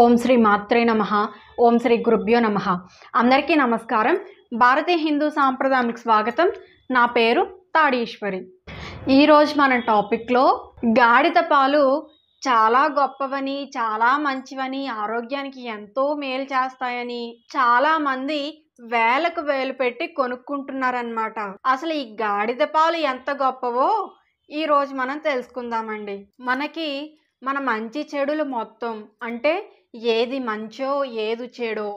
ఓం శ్రీ మాత్రే నమ ఓం శ్రీ గురుభ్యో నమ అందరికీ నమస్కారం భారతీయ హిందూ సాంప్రదాయానికి స్వాగతం నా పేరు తాడీశ్వరి ఈరోజు మన టాపిక్లో గాడిద పాలు చాలా గొప్పవని చాలా మంచివని ఆరోగ్యానికి ఎంతో మేలు చేస్తాయని చాలామంది వేలకు వేలు పెట్టి కొనుక్కుంటున్నారనమాట అసలు ఈ గాడిద పాలు ఎంత గొప్పవో ఈరోజు మనం తెలుసుకుందామండి మనకి మన మంచి చెడులు మొత్తం అంటే ఏది మంచో ఏది చెడో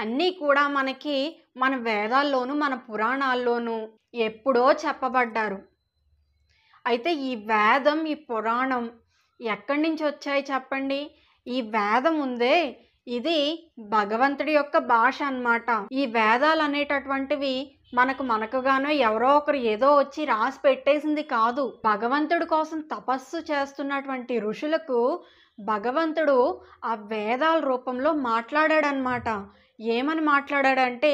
అన్నీ కూడా మనకి మన వేదాల్లోనూ మన పురాణాల్లోనూ ఎప్పుడో చెప్పబడ్డారు అయితే ఈ వేదం ఈ పురాణం ఎక్కడి నుంచి వచ్చాయి చెప్పండి ఈ వేదం ఉందే ఇది భగవంతుడి యొక్క భాష అన్నమాట ఈ వేదాలు అనేటటువంటివి మనకు మనకుగానో ఎవరో ఒకరు ఏదో వచ్చి రాసి పెట్టేసింది కాదు భగవంతుడి కోసం తపస్సు చేస్తున్నటువంటి ఋషులకు భగవంతుడు ఆ వేదాల రూపంలో మాట్లాడాడనమాట ఏమని మాట్లాడాడంటే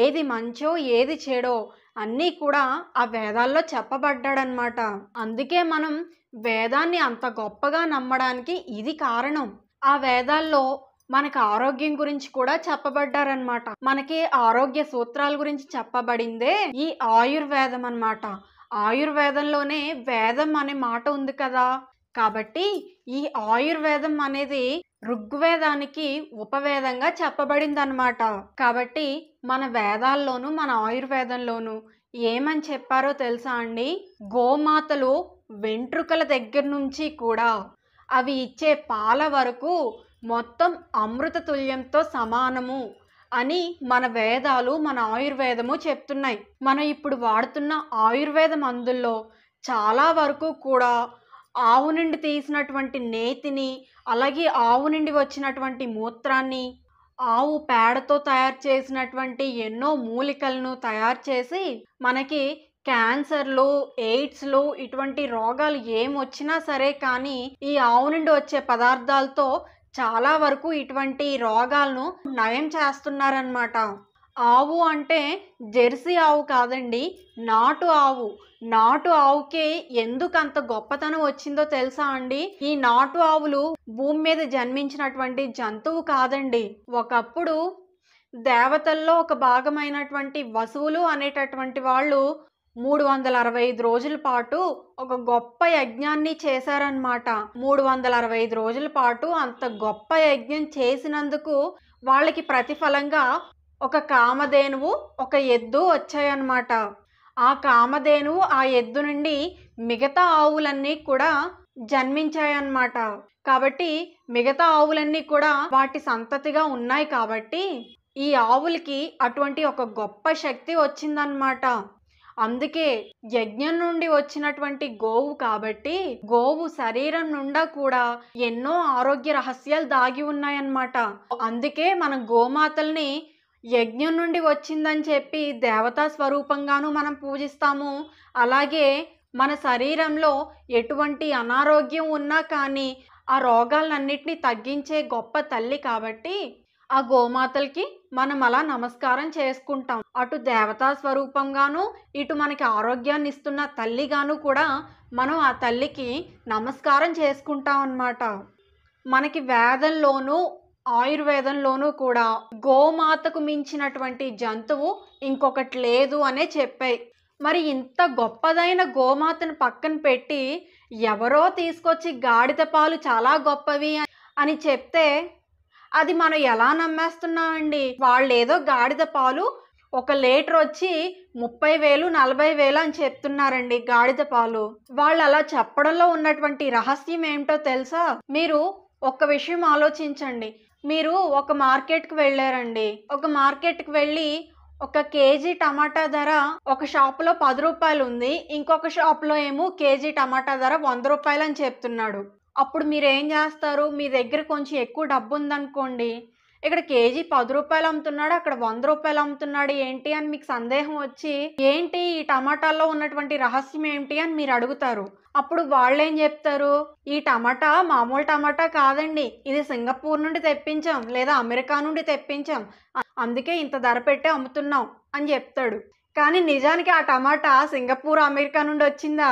ఏది మంచో ఏది చెడో అన్నీ కూడా ఆ వేదాల్లో చెప్పబడ్డాడనమాట అందుకే మనం వేదాన్ని అంత గొప్పగా నమ్మడానికి ఇది కారణం ఆ వేదాల్లో మనకు ఆరోగ్యం గురించి కూడా చెప్పబడ్డారనమాట మనకి ఆరోగ్య సూత్రాల గురించి చెప్పబడిందే ఈ ఆయుర్వేదం అనమాట ఆయుర్వేదంలోనే వేదం అనే మాట ఉంది కదా కాబట్టి ఈ ఆయుర్వేదం అనేది ఋగ్వేదానికి ఉపవేదంగా చెప్పబడిందనమాట కాబట్టి మన వేదాల్లోనూ మన ఆయుర్వేదంలోనూ ఏమని చెప్పారో తెలుసా అండి గోమాతలు వెంట్రుకల దగ్గర నుంచి కూడా అవి ఇచ్చే పాల వరకు మొత్తం అమృత తుల్యంతో సమానము అని మన వేదాలు మన ఆయుర్వేదము చెప్తున్నాయి మనం ఇప్పుడు వాడుతున్న ఆయుర్వేద మందుల్లో చాలా వరకు కూడా ఆవు నుండి తీసినటువంటి నేతిని అలాగే ఆవు నుండి వచ్చినటువంటి మూత్రాన్ని ఆవు పేడతో తయారు చేసినటువంటి ఎన్నో మూలికలను తయారు చేసి మనకి క్యాన్సర్లు ఎయిడ్స్లు ఇటువంటి రోగాలు ఏం వచ్చినా సరే కానీ ఈ ఆవు నుండి వచ్చే పదార్థాలతో చాలా వరకు ఇటువంటి రోగాలను నయం చేస్తున్నారనమాట ఆవు అంటే జెర్సీ ఆవు కాదండి నాటు ఆవు నాటు ఆవుకే ఎందుకు అంత గొప్పతనం వచ్చిందో తెలుసా అండి ఈ నాటు ఆవులు భూమి మీద జన్మించినటువంటి జంతువు కాదండి ఒకప్పుడు దేవతల్లో ఒక భాగమైనటువంటి వసువులు అనేటటువంటి వాళ్ళు మూడు వందల అరవై ఐదు రోజుల పాటు ఒక గొప్ప యజ్ఞాన్ని చేశారనమాట మూడు వందల అరవై ఐదు రోజుల పాటు అంత గొప్ప యజ్ఞం చేసినందుకు వాళ్ళకి ప్రతిఫలంగా ఒక కామధేనువు ఒక ఎద్దు వచ్చాయన్నమాట ఆ కామధేనువు ఆ ఎద్దు నుండి మిగతా ఆవులన్నీ కూడా జన్మించాయన్నమాట కాబట్టి మిగతా ఆవులన్నీ కూడా వాటి సంతతిగా ఉన్నాయి కాబట్టి ఈ ఆవులకి అటువంటి ఒక గొప్ప శక్తి వచ్చిందన్నమాట అందుకే యజ్ఞం నుండి వచ్చినటువంటి గోవు కాబట్టి గోవు శరీరం నుండా కూడా ఎన్నో ఆరోగ్య రహస్యాలు దాగి ఉన్నాయన్నమాట అందుకే మన గోమాతల్ని యజ్ఞం నుండి వచ్చిందని చెప్పి దేవతా స్వరూపంగాను మనం పూజిస్తాము అలాగే మన శరీరంలో ఎటువంటి అనారోగ్యం ఉన్నా కానీ ఆ రోగాలన్నింటినీ తగ్గించే గొప్ప తల్లి కాబట్టి ఆ గోమాతలకి మనం అలా నమస్కారం చేసుకుంటాం అటు దేవతా స్వరూపంగాను ఇటు మనకి ఆరోగ్యాన్ని ఇస్తున్న తల్లిగాను కూడా మనం ఆ తల్లికి నమస్కారం చేసుకుంటాం అన్నమాట మనకి వేదంలోనూ ఆయుర్వేదంలోనూ కూడా గోమాతకు మించినటువంటి జంతువు ఇంకొకటి లేదు అనే చెప్పాయి మరి ఇంత గొప్పదైన గోమాతను పక్కన పెట్టి ఎవరో తీసుకొచ్చి గాడిద పాలు చాలా గొప్పవి అని చెప్తే అది మనం ఎలా నమ్మేస్తున్నామండి వాళ్ళు ఏదో గాడిద పాలు ఒక లీటర్ వచ్చి ముప్పై వేలు నలభై వేలు అని చెప్తున్నారండి గాడిద పాలు వాళ్ళు అలా చెప్పడంలో ఉన్నటువంటి రహస్యం ఏమిటో తెలుసా మీరు ఒక్క విషయం ఆలోచించండి మీరు ఒక మార్కెట్కి వెళ్ళారండి ఒక మార్కెట్కి వెళ్ళి ఒక కేజీ టమాటా ధర ఒక షాప్లో పది రూపాయలు ఉంది ఇంకొక షాప్లో ఏమో కేజీ టమాటా ధర వంద రూపాయలు అని చెప్తున్నాడు అప్పుడు మీరు ఏం చేస్తారు మీ దగ్గర కొంచెం ఎక్కువ డబ్బు ఉందనుకోండి ఇక్కడ కేజీ పది రూపాయలు అమ్ముతున్నాడు అక్కడ వంద రూపాయలు అమ్ముతున్నాడు ఏంటి అని మీకు సందేహం వచ్చి ఏంటి ఈ టమాటాల్లో ఉన్నటువంటి రహస్యం ఏంటి అని మీరు అడుగుతారు అప్పుడు వాళ్ళు ఏం చెప్తారు ఈ టమాటా మామూలు టమాటా కాదండి ఇది సింగపూర్ నుండి తెప్పించాం లేదా అమెరికా నుండి తెప్పించాం అందుకే ఇంత ధర పెట్టి అమ్ముతున్నాం అని చెప్తాడు కానీ నిజానికి ఆ టమాటా సింగపూర్ అమెరికా నుండి వచ్చిందా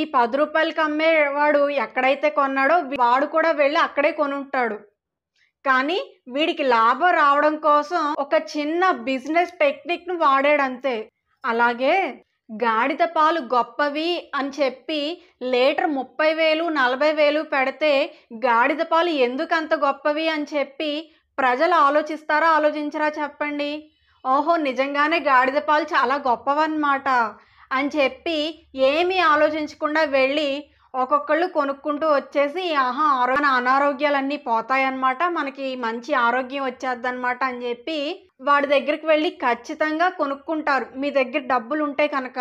ఈ పది రూపాయలకి అమ్మేవాడు ఎక్కడైతే కొన్నాడో వాడు కూడా వెళ్ళి అక్కడే కొనుంటాడు కానీ వీడికి లాభం రావడం కోసం ఒక చిన్న బిజినెస్ టెక్నిక్ను వాడాడంతే అలాగే గాడిద పాలు గొప్పవి అని చెప్పి లీటర్ ముప్పై వేలు నలభై వేలు పెడితే గాడిద పాలు ఎందుకు అంత గొప్పవి అని చెప్పి ప్రజలు ఆలోచిస్తారా ఆలోచించరా చెప్పండి ఓహో నిజంగానే గాడిద పాలు చాలా గొప్పవన్నమాట అని చెప్పి ఏమీ ఆలోచించకుండా వెళ్ళి ఒక్కొక్కళ్ళు కొనుక్కుంటూ వచ్చేసి ఆహా ఆరోగ్య అనారోగ్యాలన్నీ పోతాయన్నమాట మనకి మంచి ఆరోగ్యం వచ్చేద్దనమాట అని చెప్పి వాడి దగ్గరికి వెళ్ళి ఖచ్చితంగా కొనుక్కుంటారు మీ దగ్గర డబ్బులు ఉంటే కనుక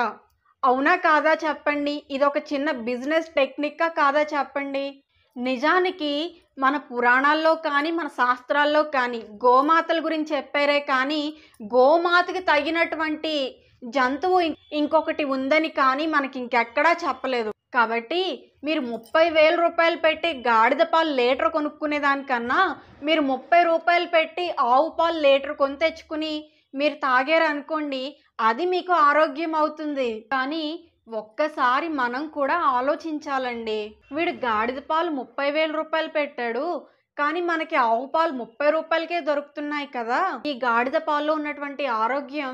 అవునా కాదా చెప్పండి ఇది ఒక చిన్న బిజినెస్ టెక్నిక్కా కాదా చెప్పండి నిజానికి మన పురాణాల్లో కానీ మన శాస్త్రాల్లో కానీ గోమాతల గురించి చెప్పారే కానీ గోమాతకి తగినటువంటి జంతువు ఇంకొకటి ఉందని కానీ మనకి ఇంకెక్కడా చెప్పలేదు కాబట్టి మీరు ముప్పై వేల రూపాయలు పెట్టి గాడిద పాలు లీటర్ కొనుక్కునే దానికన్నా మీరు ముప్పై రూపాయలు పెట్టి ఆవు పాలు లీటర్ కొని తెచ్చుకుని మీరు తాగారు అనుకోండి అది మీకు ఆరోగ్యం అవుతుంది కానీ ఒక్కసారి మనం కూడా ఆలోచించాలండి వీడు గాడిద పాలు ముప్పై వేల రూపాయలు పెట్టాడు కానీ మనకి ఆవు పాలు ముప్పై రూపాయలకే దొరుకుతున్నాయి కదా ఈ గాడిద పాలు ఉన్నటువంటి ఆరోగ్యం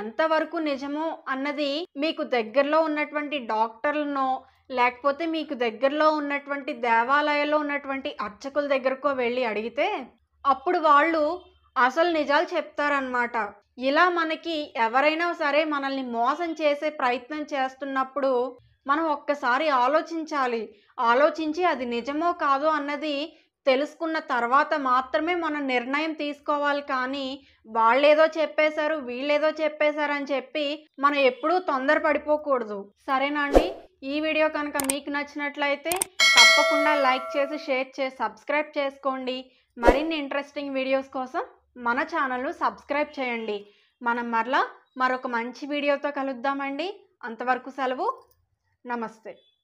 ఎంతవరకు నిజమో అన్నది మీకు దగ్గరలో ఉన్నటువంటి డాక్టర్లనో లేకపోతే మీకు దగ్గరలో ఉన్నటువంటి దేవాలయాల్లో ఉన్నటువంటి అర్చకుల దగ్గరకో వెళ్ళి అడిగితే అప్పుడు వాళ్ళు అసలు నిజాలు చెప్తారనమాట ఇలా మనకి ఎవరైనా సరే మనల్ని మోసం చేసే ప్రయత్నం చేస్తున్నప్పుడు మనం ఒక్కసారి ఆలోచించాలి ఆలోచించి అది నిజమో కాదో అన్నది తెలుసుకున్న తర్వాత మాత్రమే మనం నిర్ణయం తీసుకోవాలి కానీ వాళ్ళేదో చెప్పేశారు వీళ్ళేదో చెప్పేశారు అని చెప్పి మనం ఎప్పుడూ తొందర పడిపోకూడదు సరేనండి ఈ వీడియో కనుక మీకు నచ్చినట్లయితే తప్పకుండా లైక్ చేసి షేర్ చేసి సబ్స్క్రైబ్ చేసుకోండి మరిన్ని ఇంట్రెస్టింగ్ వీడియోస్ కోసం మన ఛానల్ను సబ్స్క్రైబ్ చేయండి మనం మరలా మరొక మంచి వీడియోతో కలుద్దామండి అంతవరకు సెలవు నమస్తే